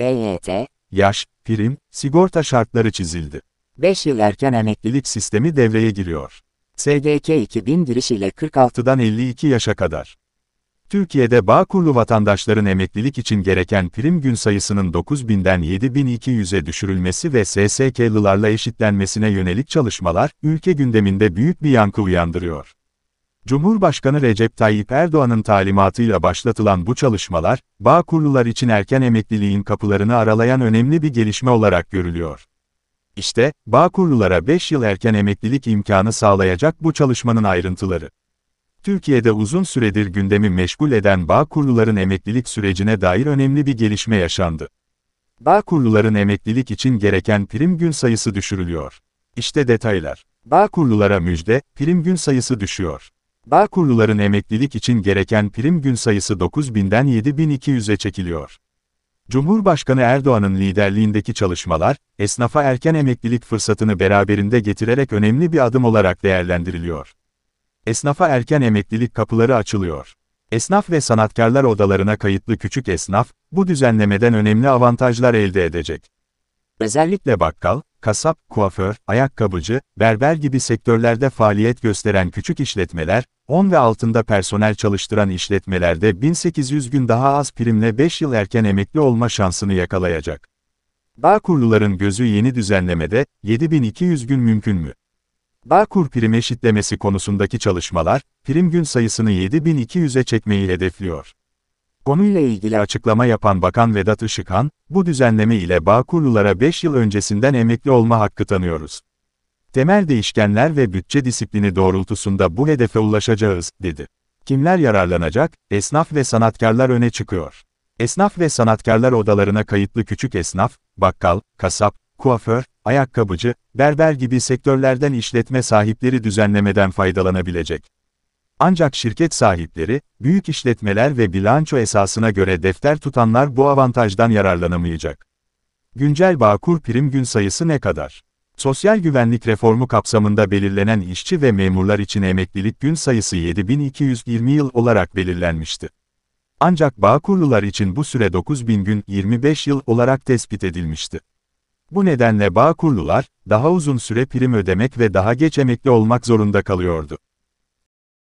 BYT, yaş, prim, sigorta şartları çizildi. 5 yıl erken emeklilik sistemi devreye giriyor. SGK 2000 giriş ile 46'dan 52 yaşa kadar. Türkiye'de bağ Bağkurlu vatandaşların emeklilik için gereken prim gün sayısının 9000'den 7200'e düşürülmesi ve SSK'lılarla eşitlenmesine yönelik çalışmalar, ülke gündeminde büyük bir yankı uyandırıyor. Cumhurbaşkanı Recep Tayyip Erdoğan'ın talimatıyla başlatılan bu çalışmalar, bağ kurlular için erken emekliliğin kapılarını aralayan önemli bir gelişme olarak görülüyor. İşte, bağ kurlulara 5 yıl erken emeklilik imkanı sağlayacak bu çalışmanın ayrıntıları. Türkiye'de uzun süredir gündemi meşgul eden bağ kurulların emeklilik sürecine dair önemli bir gelişme yaşandı. Bağ kurulların emeklilik için gereken prim gün sayısı düşürülüyor. İşte detaylar. Bağ kurlulara müjde, prim gün sayısı düşüyor. Dağ kurluların emeklilik için gereken prim gün sayısı 9000'den 7200'e çekiliyor. Cumhurbaşkanı Erdoğan'ın liderliğindeki çalışmalar, esnafa erken emeklilik fırsatını beraberinde getirerek önemli bir adım olarak değerlendiriliyor. Esnafa erken emeklilik kapıları açılıyor. Esnaf ve sanatkarlar odalarına kayıtlı küçük esnaf, bu düzenlemeden önemli avantajlar elde edecek. Özellikle bakkal, kasap, kuaför, ayakkabıcı, berber gibi sektörlerde faaliyet gösteren küçük işletmeler, 10 ve altında personel çalıştıran işletmelerde 1800 gün daha az primle 5 yıl erken emekli olma şansını yakalayacak. Bağkurluların gözü yeni düzenlemede 7200 gün mümkün mü? Bağkur prim eşitlemesi konusundaki çalışmalar, prim gün sayısını 7200'e çekmeyi hedefliyor. Konuyla ilgili açıklama yapan Bakan Vedat Işıkhan, bu düzenleme ile Bağkurlulara 5 yıl öncesinden emekli olma hakkı tanıyoruz. Temel değişkenler ve bütçe disiplini doğrultusunda bu hedefe ulaşacağız, dedi. Kimler yararlanacak? Esnaf ve sanatkarlar öne çıkıyor. Esnaf ve sanatkarlar odalarına kayıtlı küçük esnaf, bakkal, kasap, kuaför, ayakkabıcı, berber gibi sektörlerden işletme sahipleri düzenlemeden faydalanabilecek. Ancak şirket sahipleri, büyük işletmeler ve bilanço esasına göre defter tutanlar bu avantajdan yararlanamayacak. Güncel Bağkur prim gün sayısı ne kadar? Sosyal güvenlik reformu kapsamında belirlenen işçi ve memurlar için emeklilik gün sayısı 7220 yıl olarak belirlenmişti. Ancak Bağkurlular için bu süre 9000 gün 25 yıl olarak tespit edilmişti. Bu nedenle Bağkurlular, daha uzun süre prim ödemek ve daha geç emekli olmak zorunda kalıyordu.